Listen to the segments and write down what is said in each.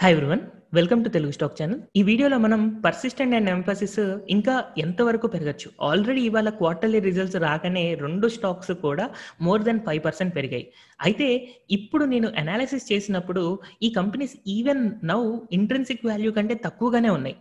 hi everyone welcome to Telugu stock channel ఈ వీడియోలో మనం పర్సిస్టెంట్ అండ్ ఎంఫసిస్ ఇంకా ఎంతవరకు పెరగచ్చు ఆల్రెడీ ఇవాళ క్వార్టర్లీ రిజల్ట్స్ రాగానే రెండు స్టాక్స్ కూడా మోర్ దెన్ ఫైవ్ పర్సెంట్ పెరిగాయి అయితే ఇప్పుడు నేను అనాలిసిస్ చేసినప్పుడు ఈ companies even now intrinsic value కంటే తక్కువగానే ఉన్నాయి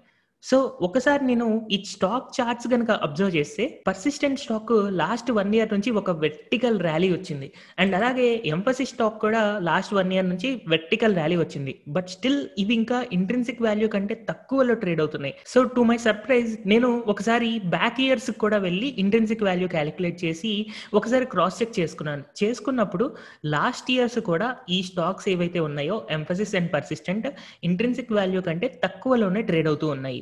సో ఒకసారి నేను ఈ స్టాక్ చార్ట్స్ కనుక అబ్జర్వ్ చేస్తే Persistent stock last one year నుంచి ఒక వెర్టికల్ ర్యాలీ వచ్చింది అండ్ అలాగే ఎంపసిస్ స్టాక్ కూడా లాస్ట్ వన్ ఇయర్ నుంచి వెర్టికల్ ర్యాలీ వచ్చింది బట్ స్టిల్ ఇవి ఇంకా ఇంట్రెన్సిక్ వాల్యూ కంటే తక్కువలో ట్రేడ్ అవుతున్నాయి సో టు మై సర్ప్రైజ్ నేను ఒకసారి బ్యాక్ ఇయర్స్ కూడా వెళ్ళి ఇంట్రెన్సిక్ వాల్యూ క్యాలిక్యులేట్ చేసి ఒకసారి క్రాస్ చెక్ చేసుకున్నాను చేసుకున్నప్పుడు లాస్ట్ ఇయర్స్ కూడా ఈ స్టాక్స్ ఏవైతే ఉన్నాయో Mphasis and Persistent intrinsic value కంటే తక్కువలోనే ట్రేడ్ అవుతూ ఉన్నాయి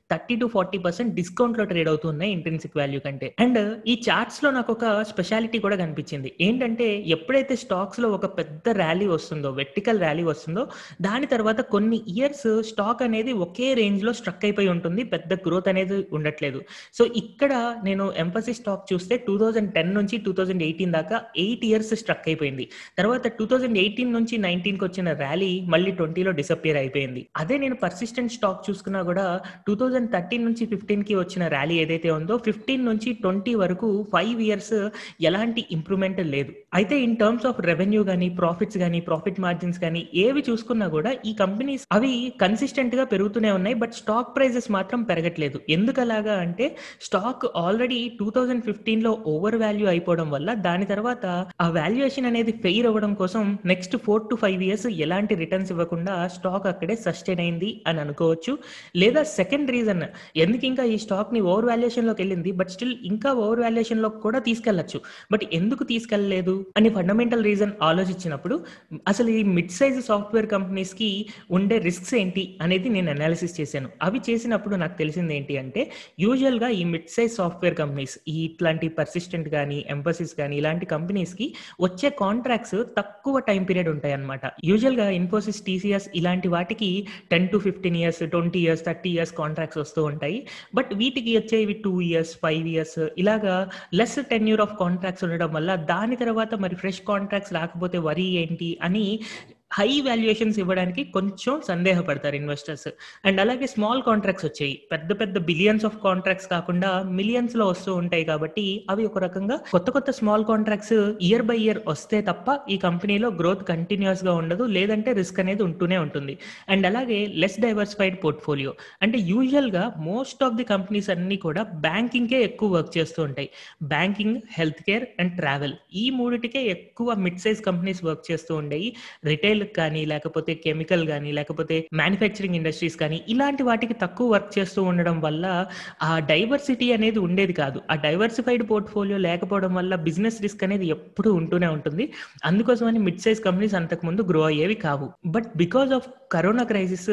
thirty to forty percent discount లో ట్రేడ్ అవుతున్నాయి ఇంటెన్సిక్ వాల్యూ కంటే అండ్ ఈ చార్ట్స్ లో నాకు ఒక స్పెషాలిటీ కూడా కనిపించింది ఏంటంటే ఎప్పుడైతే స్టాక్స్ లో ఒక పెద్ద ర్యాలీ వస్తుందో వెర్టికల్ ర్యాలీ వస్తుందో దాని తర్వాత కొన్ని ఇయర్స్ స్టాక్ అనేది ఒకే రేంజ్ లో స్ట్రక్ అయిపోయి ఉంటుంది పెద్ద గ్రోత్ అనేది ఉండట్లేదు సో ఇక్కడ నేను ఎంఫసిస్ స్టాక్ చూస్తే టూ థౌజండ్ టెన్ నుంచి టూ థౌజండ్ ఎయిటీన్ దాకా ఎయిట్ ఇయర్స్ స్ట్రక్ అయిపోయింది తర్వాత టూ థౌజండ్ ఎయిటీన్ నుంచి నైన్టీన్కి వచ్చిన ర్యాలీ మళ్ళీ ట్వంటీలో డిసప్పియర్ అయిపోయింది అదే నేను పర్సిస్టెంట్ స్టాక్ చూసుకున్నా కూడా టూ థౌజండ్ థౌజండ్ థర్టీన్ నుంచి ఫిఫ్టీన్కి వచ్చిన ర్యాలీ ఏదైతే ఉందో ఫిఫ్టీన్ నుంచి ట్వంటీ వరకు ఫైవ్ ఇయర్స్ ఎలాంటి ఇంప్రూవ్మెంట్ లేదు అయితే ఇన్ టర్మ్స్ ఆఫ్ రెవెన్యూ కానీ ప్రాఫిట్స్ కానీ ప్రాఫిట్ మార్జిన్స్ కానీ ఏవి చూసుకున్నా కూడా ఈ కంపెనీస్ అవి కన్సిస్టెంట్ గా పెరుగుతూనే ఉన్నాయి బట్ స్టాక్ ప్రైజెస్ మాత్రం పెరగట్లేదు ఎందుకలాగా అంటే stock already two thousand fifteen లో ఓవర్ వాల్యూ అయిపోవడం వల్ల దాని తర్వాత ఆ వాల్యుయేషన్ అనేది ఫెయిర్ అవ్వడం కోసం next four to five years ఎలాంటి రిటర్న్స్ ఇవ్వకుండా స్టాక్ అక్కడే సస్టైన్ అయింది అని అనుకోవచ్చు లేదా సెకండ్ రీజన్ రీజన్ ఎందుకు ఇంకా ఈ స్టాక్ ని ఓవర్ వాల్యుయేషన్ లోకి వెళ్ళింది బట్ స్టిల్ ఇంకా ఓవర్ వాల్యుయేషన్ లో కూడా తీసుకెళ్లొచ్చు బట్ ఎందుకు తీసుకెళ్లలేదు అని ఫండమెంటల్ రీజన్ ఆలోచించినప్పుడు అసలు ఈ మిడ్ సైజ్ సాఫ్ట్వేర్ కంపెనీస్ కి ఉండే రిస్క్స్ ఏంటి అనేది నేను అనాలిసిస్ చేశాను అవి చేసినప్పుడు నాకు తెలిసింది ఏంటి అంటే యూజువల్ గా ఈ మిడ్ సైజ్ సాఫ్ట్వేర్ కంపెనీస్ ఇట్లాంటి పర్సిస్టెంట్ కానీ ఎంపసిస్ కానీ ఇలాంటి కంపెనీస్ కి వచ్చే కాంట్రాక్ట్స్ తక్కువ టైం పీరియడ్ ఉంటాయి అనమాట యూజువల్ గా ఇన్ఫోసిస్ టీసీఎస్ ఇలాంటి వాటికి ten to fifteen years twenty years thirty years contract contracts వస్తూ ఉంటాయి బట్ వీటికి వచ్చేవి టూ ఇయర్స్ ఫైవ్ ఇయర్స్ ఇలాగా లెస్ టెన్యూర్ ఆఫ్ కాంట్రాక్ట్స్ ఉండడం వల్ల దాని తర్వాత మరి ఫ్రెష్ కాంట్రాక్ట్స్ రాకపోతే వరి ఏంటి అని హై వాల్యుయేషన్స్ ఇవ్వడానికి కొంచెం సందేహపడతారు ఇన్వెస్టర్స్ అండ్ అలాగే స్మాల్ కాంట్రాక్ట్స్ వచ్చాయి పెద్ద పెద్ద బిలియన్స్ ఆఫ్ కాంట్రాక్ట్స్ కాకుండా మిలియన్స్ లో వస్తూ ఉంటాయి కాబట్టి అవి ఒక రకంగా కొత్త కొత్త small contracts year by year వస్తే తప్ప ఈ కంపెనీలో గ్రోత్ కంటిన్యూస్ గా ఉండదు లేదంటే రిస్క్ అనేది ఉంటూనే ఉంటుంది అండ్ అలాగే లెస్ డైవర్సిఫైడ్ పోర్ట్ఫోలియో అంటే యూజువల్ గా మోస్ట్ ఆఫ్ ది కంపెనీస్ అన్ని కూడా బ్యాంకింగ్ కే ఎక్కువ వర్క్ చేస్తూ ఉంటాయి banking health care and travel ఈ మూడిటికే ఎక్కువ మిడ్ సైజ్ కంపెనీస్ వర్క్ చేస్తూ ఉండేవి రిటైల్ రైలుకు కానీ లేకపోతే కెమికల్ కానీ లేకపోతే మ్యానుఫ్యాక్చరింగ్ ఇండస్ట్రీస్ కానీ ఇలాంటి వాటికి తక్కువ వర్క్ చేస్తూ ఉండడం వల్ల ఆ డైవర్సిటీ అనేది ఉండేది కాదు ఆ డైవర్సిఫైడ్ పోర్ట్ఫోలియో లేకపోవడం వల్ల బిజినెస్ రిస్క్ అనేది ఎప్పుడు ఉంటూనే ఉంటుంది అందుకోసమని మిడ్ సైజ్ కంపెనీస్ అంతకుముందు గ్రో అయ్యేవి కావు but because of corona crisis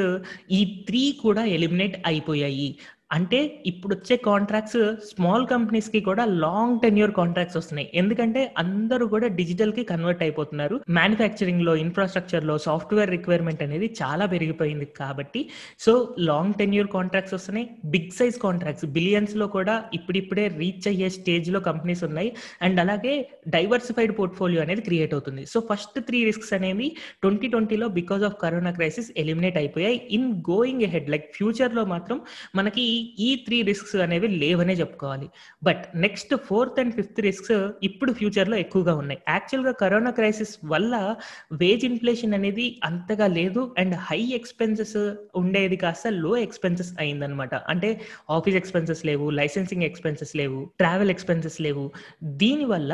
ఈ త్రీ కూడా ఎలిమినేట్ అయిపోయాయి అంటే ఇప్పుడు వచ్చే కాంట్రాక్ట్స్ స్మాల్ కంపెనీస్ కి కూడా లాంగ్ టెన్యూర్ కాంట్రాక్ట్స్ వస్తున్నాయి ఎందుకంటే అందరూ కూడా డిజిటల్ కి కన్వర్ట్ అయిపోతున్నారు మ్యానుఫ్యాక్చరింగ్ లో ఇన్ఫ్రాస్ట్రక్చర్ లో సాఫ్ట్వేర్ రిక్వైర్మెంట్ అనేది చాలా పెరిగిపోయింది కాబట్టి సో లాంగ్ టెన్యూర్ కాంట్రాక్ట్స్ వస్తున్నాయి బిగ్ సైజ్ కాంట్రాక్ట్స్ బిలియన్స్ లో కూడా ఇప్పుడిప్పుడే రీచ్ అయ్యే స్టేజ్ లో కంపెనీస్ ఉన్నాయి అండ్ అలాగే డైవర్సిఫైడ్ పోర్ట్ఫోలియో అనేది క్రియేట్ అవుతుంది సో ఫస్ట్ త్రీ రిస్క్స్ అనేవి ట్వంటీ ట్వంటీలో because of corona crisis eliminate అయిపోయాయి in going head like future లో మాత్రం మనకి ఈ ఈ త్రీ రిస్క్స్ అనేవి లేవనే చెప్పుకోవాలి but next fourth and fifth risks ఇప్పుడు ఫ్యూచర్లో ఎక్కువగా ఉన్నాయి యాక్చువల్గా కరోనా క్రైసిస్ వల్ల వేజ్ ఇన్ఫ్లేషన్ అనేది అంతగా లేదు అండ్ హై ఎక్స్పెన్సెస్ ఉండేది కాస్త లో ఎక్స్పెన్సెస్ అయిందనమాట అంటే ఆఫీస్ ఎక్స్పెన్సెస్ లేవు లైసెన్సింగ్ ఎక్స్పెన్సెస్ లేవు ట్రావెల్ ఎక్స్పెన్సెస్ లేవు దీనివల్ల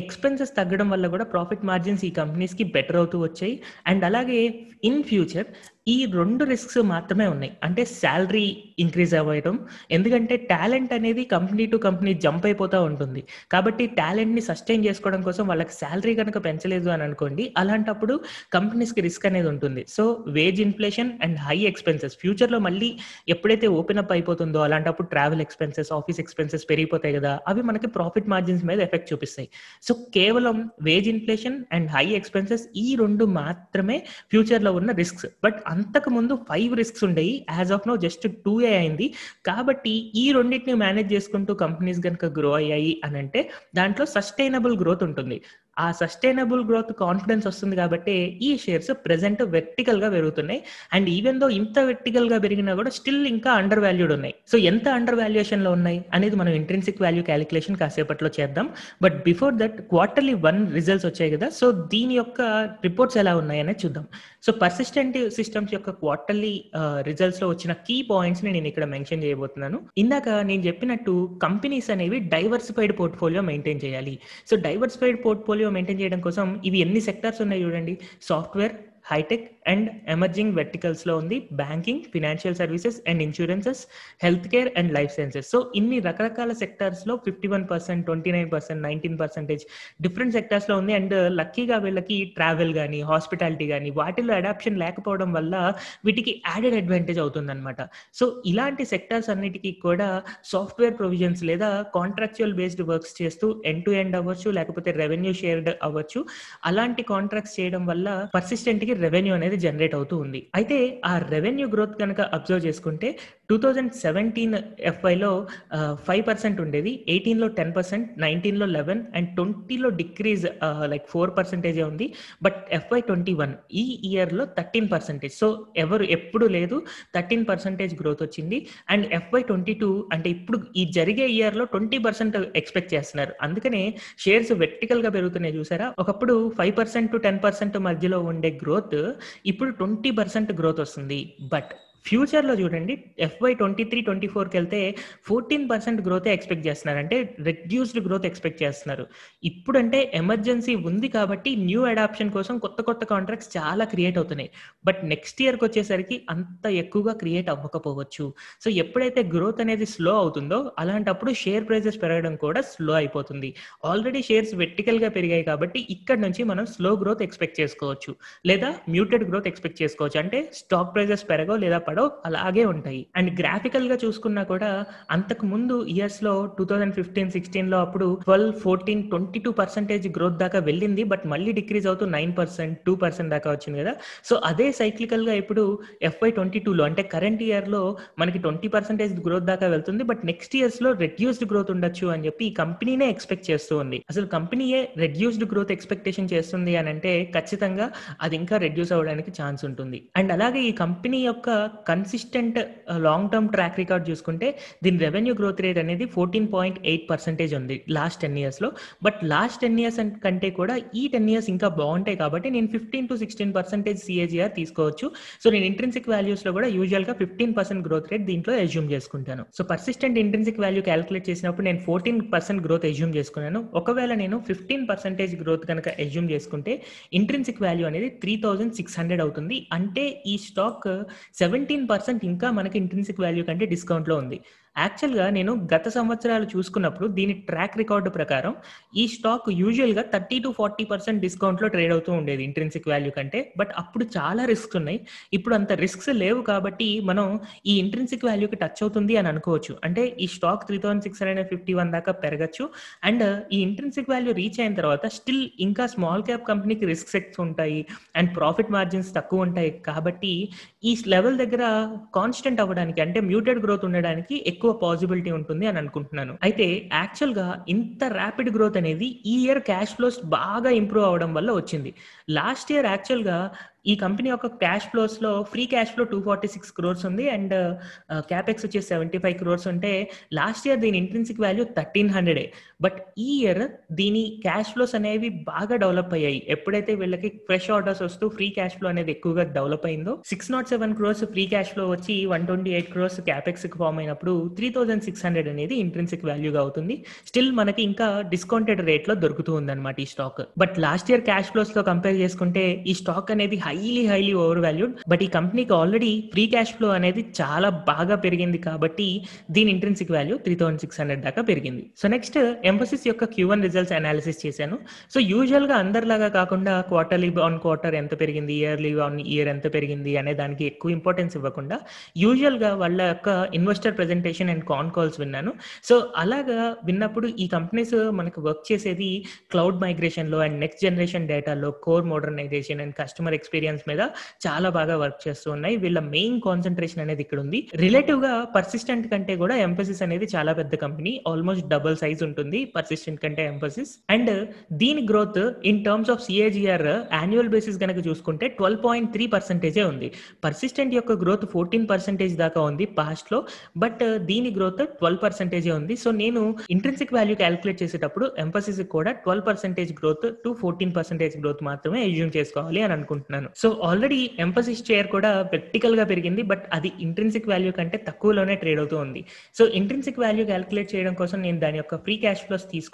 ఎక్స్పెన్సెస్ తగ్గడం వల్ల కూడా ప్రాఫిట్ మార్జిన్స్ ఈ కంపెనీస్కి బెటర్ అవుతూ వచ్చాయి అండ్ అలాగే ఇన్ ఫ్యూచర్ ఈ రెండు రిస్క్స్ మాత్రమే ఉన్నాయి అంటే శాలరీ ఇంక్రీజ్ అవ్వడం ఎందుకంటే టాలెంట్ అనేది కంపెనీ టు కంపెనీ జంప్ అయిపోతూ ఉంటుంది కాబట్టి టాలెంట్ని సస్టైన్ చేసుకోవడం కోసం వాళ్ళకి శాలరీ కనుక పెంచలేదు అని అనుకోండి అలాంటప్పుడు కంపెనీస్కి రిస్క్ అనేది ఉంటుంది so wage inflation and high expenses ఫ్యూచర్లో మళ్ళీ ఎప్పుడైతే ఓపెన్ అప్ అయిపోతుందో అలాంటప్పుడు ట్రావెల్ ఎక్స్పెన్సెస్ ఆఫీస్ ఎక్స్పెన్సెస్ పెరిగిపోతాయి కదా అవి మనకి ప్రాఫిట్ మార్జిన్స్ మీద ఎఫెక్ట్ చూపిస్తాయి సో కేవలం wage inflation and high expenses ఈ రెండు మాత్రమే ఫ్యూచర్లో ఉన్న రిస్క్స్ బట్ అంతకు ముందు ఫైవ్ రిస్క్స్ ఉండేవి as of now just two ఏ అయింది కాబట్టి ఈ రెండింటిని మేనేజ్ చేసుకుంటూ కంపెనీస్ కనుక గ్రో అయ్యాయి అని అంటే దాంట్లో సస్టైనబుల్ గ్రోత్ ఉంటుంది ఆ సస్టైనబుల్ గ్రోత్ కాన్ఫిడెన్స్ వస్తుంది కాబట్టి ఈ షేర్స్ ప్రెసెంట్ వెర్టికల్ గా పెరుగుతున్నాయి అండ్ ఈవెన్ దో ఇంత వెర్టికల్ గా పెరిగినా కూడా స్టిల్ ఇంకా అండర్ వాల్యూడ్ ఉన్నాయి సో ఎంత అండర్ వాల్యుయేషన్ లో ఉన్నాయి అనేది మనం ఇంట్రెన్సిక్ వాల్యూ క్యాలిక్యులేషన్ కాసేపట్లో చేద్దాం but before that quarterly one results వచ్చాయి కదా సో దీని యొక్క రిపోర్ట్స్ ఎలా ఉన్నాయి అనేది చూద్దాం సో పర్సిస్టెంట్ సిస్టమ్స్ యొక్క క్వార్టర్లీ రిజల్ట్స్ uh, లో వచ్చిన కీ పాయింట్స్ ని నేను ఇక్కడ మెన్షన్ చేయబోతున్నాను ఇందాక నేను చెప్పినట్టు కంపెనీస్ అనేవి డైవర్సిఫైడ్ పోర్ట్ఫోలియో మెయింటైన్ చేయాలి సో డైవర్సిఫైడ్ పోర్ట్ఫోలియో మెయింటైన్ చేయడం కోసం ఇవి ఎన్ని సెక్టార్స్ ఉన్నాయి చూడండి సాఫ్ట్వేర్ హైటెక్ అండ్ ఎమర్జింగ్ వెర్టికల్స్లో ఉంది banking financial services and insurances health care and life sciences so ఇన్ని రకరకాల సెక్టార్స్లో fifty one percent twenty nine percent nineteen percentage different సెక్టార్స్లో ఉంది అండ్ లక్కీగా వీళ్ళకి ట్రావెల్ కానీ హాస్పిటాలిటీ కానీ వాటిలో అడాప్షన్ లేకపోవడం వల్ల వీటికి యాడెడ్ అడ్వాంటేజ్ అనమాట సో ఇలాంటి సెక్టార్స్ అన్నిటికీ కూడా సాఫ్ట్వేర్ ప్రొవిజన్స్ లేదా కాంట్రాక్చువల్ బేస్డ్ వర్క్స్ చేస్తూ ఎండ్ టు ఎండ్ అవ్వచ్చు లేకపోతే రెవెన్యూ షేర్డ్ అవ్వచ్చు అలాంటి కాంట్రాక్ట్స్ చేయడం వల్ల పర్సిస్టెంట్ కి రెవెన్యూ అనేది జనరేట్ అవుతూ ఉంది అయితే ఆ రెవెన్యూ గ్రోత్ కనుక అబ్జర్వ్ చేసుకుంటే టూ థౌజండ్ సెవెంటీన్ ఎఫ్ఐలో ఫైవ్ పర్సెంట్ ఉండేది ఎయిటీన్లో టెన్ పర్సెంట్ నైన్టీన్లో లెవెన్ అండ్ ట్వంటీలో డిక్రీజ్ లైక్ ఫోర్ పర్సెంటేజే ఉంది బట్ ఎఫ్ఐ ట్వంటీ వన్ ఈ ఇయర్లో థర్టీన్ పర్సెంటేజ్ సో ఎవరు ఎప్పుడు లేదు థర్టీన్ పర్సెంటేజ్ గ్రోత్ వచ్చింది అండ్ ఎఫ్ఐ ట్వంటీ టూ అంటే ఇప్పుడు ఈ జరిగే ఇయర్లో ట్వంటీ పర్సెంట్ ఎక్స్పెక్ట్ చేస్తున్నారు అందుకనే షేర్స్ వెర్టికల్గా పెరుగుతున్నాయి చూసారా ఒకప్పుడు five percent to ten percent మధ్యలో ఉండే గ్రోత్ ఇప్పుడు ట్వంటీ పర్సెంట్ గ్రోత్ వస్తుంది బట్ ఫ్యూచర్లో చూడండి ఎఫ్వై ట్వంటీ త్రీ ట్వంటీ కి వెళ్తే ఫోర్టీన్ పర్సెంట్ గ్రోతే ఎక్స్పెక్ట్ చేస్తున్నారు అంటే రెడ్యూస్డ్ గ్రోత్ ఎక్స్పెక్ట్ చేస్తున్నారు ఇప్పుడంటే ఎమర్జెన్సీ ఉంది కాబట్టి న్యూ అడాప్షన్ కోసం కొత్త కొత్త కాంట్రాక్ట్స్ చాలా క్రియేట్ అవుతున్నాయి బట్ నెక్స్ట్ ఇయర్కి వచ్చేసరికి అంత ఎక్కువగా క్రియేట్ అవ్వకపోవచ్చు సో ఎప్పుడైతే గ్రోత్ అనేది స్లో అవుతుందో అలాంటప్పుడు షేర్ ప్రైజెస్ పెరగడం కూడా స్లో అయిపోతుంది ఆల్రెడీ షేర్స్ గా పెరిగాయి కాబట్టి ఇక్కడ నుంచి మనం స్లో గ్రోత్ ఎక్స్పెక్ట్ చేసుకోవచ్చు లేదా మ్యూటెడ్ గ్రోత్ ఎక్స్పెక్ట్ చేసుకోవచ్చు అంటే స్టాక్ ప్రైజెస్ పెరగవు లేదా పడో అలాగే ఉంటాయి అండ్ గ్రాఫికల్ గా చూసుకున్నా కూడా అంతకు ముందు ఇయర్స్ లో టూ థౌసండ్ ఫిఫ్టీన్ సిక్స్టీన్ లో అప్పుడు twelve fourteen twenty two percentage growth దాకా వెళ్ళింది బట్ మళ్ళీ డిక్రీజ్ అవుతూ నైన్ పర్సెంట్ టూ పర్సెంట్ దాకా వచ్చింది కదా సో అదే సైక్లికల్ గా ఇప్పుడు ఎఫ్ఐ ట్వంటీ లో అంటే కరెంట్ ఇయర్ లో మనకి ట్వంటీ పర్సెంటేజ్ గ్రోత్ దాకా వెళ్తుంది బట్ నెక్స్ట్ ఇయర్స్ లో రెడ్యూస్డ్ గ్రోత్ ఉండొచ్చు అని చెప్పి ఈ కంపెనీనే ఎక్స్పెక్ట్ చేస్తూ ఉంది అసలు కంపెనీయే రెడ్యూస్డ్ గ్రోత్ ఎక్స్పెక్టేషన్ చేస్తుంది అని అంటే ఖచ్చితంగా అది ఇంకా రెడ్యూస్ అవ్వడానికి ఛాన్స్ ఉంటుంది అండ్ అలాగే ఈ కంపెనీ యొక్క consistent long term track record చూసుకుంటే దీని రెవెన్యూ గ్రోత్ రేట్ అనేది ఫోర్టీన్ పాయింట్ ఎయిట్ పర్సెంటేజ్ ఉంది లాస్ట్ టెన్ ఇయర్స్లో బట్ లాస్ట్ టెన్ ఇయర్స్ కంటే కూడా ఈ టెన్ ఇయర్స్ ఇంకా బాగుంటాయి కాబట్టి నేను fifteen to sixteen percentage CAGR తీసుకోవచ్చు సో నేను ఇంట్రెన్సిక్ లో కూడా గా ఫిఫ్టీన్ పర్సెంట్ గ్రోత్ రేట్ దీంట్లో అజ్యూమ్ చేసుకుంటాను so persistent intrinsic value calculate చేసినప్పుడు నేను ఫోర్టీన్ పర్సెంట్ గ్రోత్ అజ్యూమ్ చేసుకున్నాను ఒకవేళ నేను ఫిఫ్టీన్ పర్సెంటేజ్ గ్రోత్ కనుక అజ్యూమ్ చేసుకుంటే ఇంట్రెన్సిక్ వాల్యూ అనేది త్రీ థౌసండ్ సిక్స్ హండ్రెడ్ అవుతుంది అంటే ఈ stock seventy uh, thirteen percent ఇంకా మనకి ఇంట్రెన్సిక్ వాల్యూ కంటే డిస్కౌంట్ లో ఉంది యాక్చువల్గా నేను గత సంవత్సరాలు చూసుకున్నప్పుడు దీని ట్రాక్ రికార్డు ప్రకారం ఈ స్టాక్ యూజువల్గా థర్టీ టు ఫార్టీ పర్సెంట్ డిస్కౌంట్లో ట్రేడ్ అవుతూ ఉండేది ఇంట్రెన్సిక్ వాల్యూ కంటే బట్ అప్పుడు చాలా రిస్క్స్ ఉన్నాయి ఇప్పుడు అంత రిస్క్స్ లేవు కాబట్టి మనం ఈ ఇంట్రెన్సిక్ వాల్యూకి టచ్ అవుతుంది అని అనుకోవచ్చు అంటే ఈ stock three thousand six hundred fifty one దాకా పెరగచ్చు అండ్ ఈ ఇంట్రెన్సిక్ వాల్యూ రీచ్ అయిన తర్వాత స్టిల్ ఇంకా స్మాల్ క్యాప్ కంపెనీకి రిస్క్ సెక్స్ ఉంటాయి అండ్ ప్రాఫిట్ మార్జిన్స్ తక్కువ ఉంటాయి కాబట్టి ఈ లెవెల్ దగ్గర కాన్స్టెంట్ అవ్వడానికి అంటే మ్యూటెడ్ గ్రోత్ ఉండడానికి ఎక్కువ పాసిబిలిటీ ఉంటుంది అని అనుకుంటున్నాను అయితే యాక్చువల్ గా ఇంత ర్యాపిడ్ గ్రోత్ అనేది ఈ ఇయర్ క్యాష్ ఫ్లోస్ బాగా ఇంప్రూవ్ అవడం వల్ల వచ్చింది లాస్ట్ ఇయర్ యాక్చువల్ గా ఈ కంపెనీ యొక్క క్యాష్ ఫ్లోస్ లో free cash flow two forty six crores ఉంది అండ్ క్యాపెక్స్ uh, వచ్చేసి సెవెంటీ ఫైవ్ క్రోర్స్ ఉంటే లాస్ట్ ఇయర్ దీని intrinsic value thirteen hundred but ఈ ఇయర్ దీని క్యాష్ ఫ్లోస్ అనేవి బాగా డెవలప్ అయ్యాయి ఎప్పుడైతే వీళ్ళకి ఫ్రెష్ ఆర్డర్స్ వస్తూ ఫ్రీ క్యాష్ ఫ్లో అనేది ఎక్కువగా డెవలప్ అయిందో six not seven crores free cash flow వచ్చి one twenty eight crores capex form అయినప్పుడు త్రీ థౌసండ్ సిక్స్ హండ్రెడ్ అనేది ఇంట్రెన్సిక్ వాల్యూగా అవుతుంది స్టిల్ మనకి ఇంకా డిస్కౌంటెడ్ రేట్ లో దొరుకుతూ ఉందన్నమాట ఈ stock but last year cash flows లో కంపేర్ చేసుకుంటే ఈ స్టాక్ అనేది highly highly overvalued but ఈ కంపెనీకి ఆల్రెడీ ఫ్రీ క్యాష్ ఫ్లో అనేది చాలా బాగా పెరిగింది కాబట్టి దీని intrinsic value three thousand six hundred దాకా పెరిగింది సో నెక్స్ట్ ఎంబసిస్ యొక్క క్యూ వన్ రిజల్ట్స్ అనాలిసిస్ చేశాను సో యూజువల్ గా అందరిలాగా కాకుండా క్వార్టర్లీ ఆన్ క్వార్టర్ ఎంత పెరిగింది ఇయర్లీ ఆన్ ఇయర్ ఎంత పెరిగింది అనే దానికి ఎక్కువ ఇంపార్టెన్స్ ఇవ్వకుండా యూజువల్ గా వాళ్ళ యొక్క investor presentation and con calls విన్నాను సో అలాగా విన్నప్పుడు ఈ కంపెనీస్ మనకు వర్క్ చేసేది క్లౌడ్ మైగ్రేషన్ లో అండ్ నెక్స్ట్ జనరేషన్ డేటాలో core modernization and customer experience మీద చాలా బాగా వర్క్ చేస్తూ ఉన్నాయి వీళ్ళ మెయిన్ కాన్సన్ట్రేషన్ అనేది ఇక్కడ ఉంది రిలేటివ్ గా పర్సిస్టెంట్ కంటే కూడా ఎంపసిస్ అనేది చాలా పెద్ద కంపెనీ ఆల్మోస్ట్ డబుల్ సైజ్ ఉంటుంది ఉంది పర్సిస్టెంట్ కంటే ఎంఫోసిస్ అండ్ దీని growth in terms of CAGR annual basis కనుక చూసుకుంటే ట్వెల్వ్ పాయింట్ త్రీ పర్సెంటేజే ఉంది పర్సిస్టెంట్ యొక్క గ్రోత్ ఫోర్టీన్ పర్సెంటేజ్ దాకా ఉంది పాస్ట్ లో బట్ దీని గ్రోత్ ట్వెల్వ్ పర్సెంటేజే ఉంది సో నేను ఇంట్రెన్సిక్ వాల్యూ క్యాలిక్యులేట్ చేసేటప్పుడు ఎంఫోసిస్ కూడా twelve percentage growth to fourteen percentage growth మాత్రమే ఎజ్యూమ్ చేసుకోవాలి అని అనుకుంటున్నాను సో ఆల్రెడీ ఎంఫోసిస్ షేర్ కూడా ప్రాక్టికల్ గా పెరిగింది బట్ అది ఇంట్రెన్సిక్ వాల్యూ కంటే తక్కువలోనే ట్రేడ్ అవుతుంది సో ఇంట్రెన్సిక్ వాల్యూ క్యాలిక్యులేట్ చేయడం కోసం నేను దాని యొక్క ఫ్రీ క్యాష్ प्लस तीस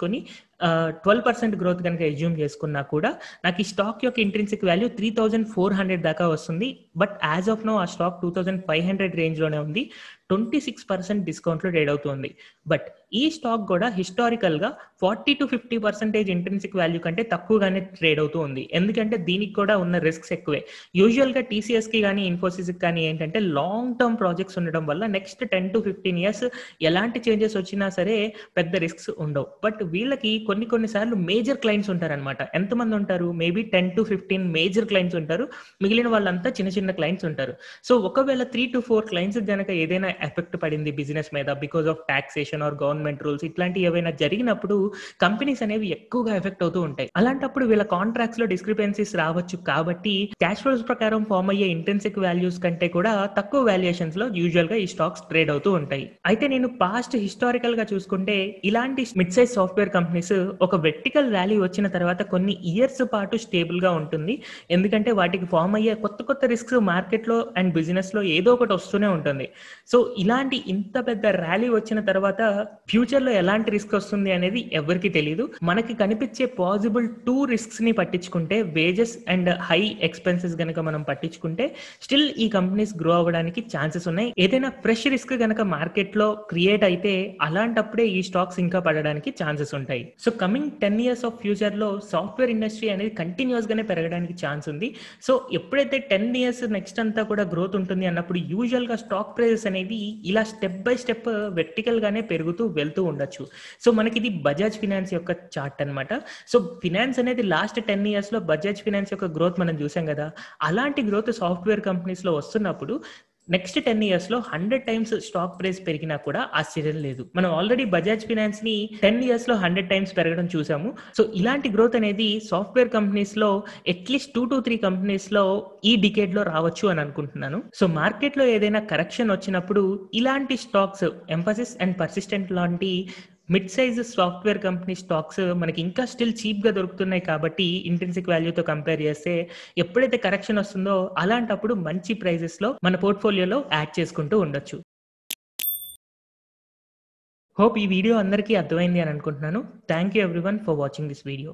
ట్వెల్వ్ పర్సెంట్ గ్రోత్ కనుక ఎజ్యూమ్ చేసుకున్నా కూడా నాకు ఈ స్టాక్ యొక్క intrinsic value three thousand four hundred దాకా వస్తుంది బట్ యాజ్ ఆఫ్ నో ఆ stock two thousand five hundred range లోనే ఉంది ట్వంటీ సిక్స్ పర్సెంట్ డిస్కౌంట్లో ట్రేడ్ అవుతుంది బట్ ఈ స్టాక్ కూడా హిస్టారికల్గా forty to fifty percentage intrinsic value కంటే తక్కువగానే ట్రేడ్ అవుతూ ఉంది ఎందుకంటే దీనికి కూడా ఉన్న రిస్క్స్ ఎక్కువే యూజువల్గా టీసీఎస్కి కానీ ఇన్ఫోసిస్కి కానీ ఏంటంటే లాంగ్ టర్మ్ ప్రాజెక్ట్స్ ఉండడం వల్ల next ten to fifteen years ఎలాంటి చేంజెస్ వచ్చినా సరే పెద్ద రిస్క్స్ ఉండవు బట్ వీళ్ళకి కొన్ని కొన్నిసార్లు మేజర్ క్లయింట్స్ ఉంటారనమాట ఎంతమంది ఉంటారు maybe ten to fifteen major clients ఉంటారు మిగిలిన వాళ్ళంతా చిన్న చిన్న క్లయింట్స్ ఉంటారు సో ఒకవేళ త్రీ టు ఫోర్ క్లయింట్స్ కనుక ఏదైనా ఎఫెక్ట్ పడింది బిజినెస్ మీద because of taxation or government rules ఇట్లాంటి ఏవైనా జరిగినప్పుడు కంపెనీస్ అనేవి ఎక్కువగా ఎఫెక్ట్ అవుతూ ఉంటాయి అలాంటప్పుడు వీళ్ళ కాంట్రాక్ట్స్ లో డిస్క్రిపెన్సీస్ రావచ్చు కాబట్టి క్యాష్ ఫ్లోస్ ప్రకారం ఫామ్ అయ్యే ఇంటెన్సిక్ వాల్యూస్ కంటే కూడా తక్కువ వాల్యుయేషన్స్ లో యూజువల్ గా ఈ స్టాక్స్ ట్రేడ్ అవుతూ ఉంటాయి అయితే నేను పాస్ట్ హిస్టారికల్ గా చూసుకుంటే ఇలాంటి మిడ్ సైజ్ సాఫ్ట్వేర్ కంపెనీస్ ఒక వెర్టికల్ ర్యాలీ వచ్చిన తర్వాత కొన్ని ఇయర్స్ పాటు స్టేబుల్గా ఉంటుంది ఎందుకంటే వాటికి ఫామ్ అయ్యే కొత్త కొత్త మార్కెట్ మార్కెట్లో అండ్ బిజినెస్ లో ఏదో ఒకటి వస్తూనే ఉంటుంది సో ఇలాంటి ఇంత పెద్ద ర్యాలీ వచ్చిన తర్వాత ఫ్యూచర్లో ఎలాంటి రిస్క్ వస్తుంది అనేది ఎవరికి తెలియదు మనకి కనిపించే పాసిబుల్ టూ ని పట్టించుకుంటే వేజెస్ అండ్ హై ఎక్స్పెన్సెస్ కనుక మనం పట్టించుకుంటే స్టిల్ ఈ కంపెనీస్ గ్రో అవ్వడానికి ఛాన్సెస్ ఉన్నాయి ఏదైనా ఫ్రెష్ రిస్క్ కనుక మార్కెట్లో క్రియేట్ అయితే అలాంటప్పుడే ఈ స్టాక్స్ ఇంకా పడడానికి ఛాన్సెస్ ఉంటాయి so coming ten years of ఫ్యూచర్లో సాఫ్ట్వేర్ ఇండస్ట్రీ అనేది కంటిన్యూస్గానే పెరగడానికి ఛాన్స్ ఉంది సో ఎప్పుడైతే టెన్ ఇయర్స్ నెక్స్ట్ అంతా కూడా గ్రోత్ ఉంటుంది అన్నప్పుడు యూజువల్గా స్టాక్ ప్రైజెస్ అనేవి ఇలా స్టెప్ బై స్టెప్ గానే పెరుగుతూ వెళ్తూ ఉండొచ్చు సో మనకి ఇది బజాజ్ ఫినాన్స్ యొక్క చార్ట్ అనమాట సో ఫినాన్స్ అనేది లాస్ట్ టెన్ ఇయర్స్లో బజాజ్ ఫినాన్స్ యొక్క గ్రోత్ మనం చూసాం కదా అలాంటి గ్రోత్ సాఫ్ట్వేర్ కంపెనీస్లో వస్తున్నప్పుడు నెక్స్ట్ టెన్ ఇయర్స్ లో హండ్రెడ్ టైమ్స్ స్టాక్ ప్రైస్ పెరిగినా కూడా ఆశ్చర్యం లేదు మనం ఆల్రెడీ బజాజ్ ఫినాన్స్ ని టెన్ ఇయర్స్ లో హండ్రెడ్ టైమ్స్ పెరగడం చూసాము సో ఇలాంటి గ్రోత్ అనేది సాఫ్ట్వేర్ కంపెనీస్ లో at least two to three companies లో ఈ డికేట్ లో రావచ్చు అని అనుకుంటున్నాను సో మార్కెట్ లో ఏదైనా కరెక్షన్ వచ్చినప్పుడు ఇలాంటి స్టాక్స్ ఎంఫసిస్ అండ్ పర్సిస్టెంట్ లాంటి mid size software company stocks మనకి ఇంకా స్టిల్ చీప్గా దొరుకుతున్నాయి కాబట్టి ఇంటెన్సిక్ వాల్యూతో కంపేర్ చేస్తే ఎప్పుడైతే కరెక్షన్ వస్తుందో అలాంటప్పుడు మంచి ప్రైజెస్లో మన పోర్ట్ఫోలియోలో యాడ్ చేసుకుంటూ ఉండొచ్చు హోప్ ఈ వీడియో అందరికీ అర్థమైంది అని అనుకుంటున్నాను thank you everyone for watching this video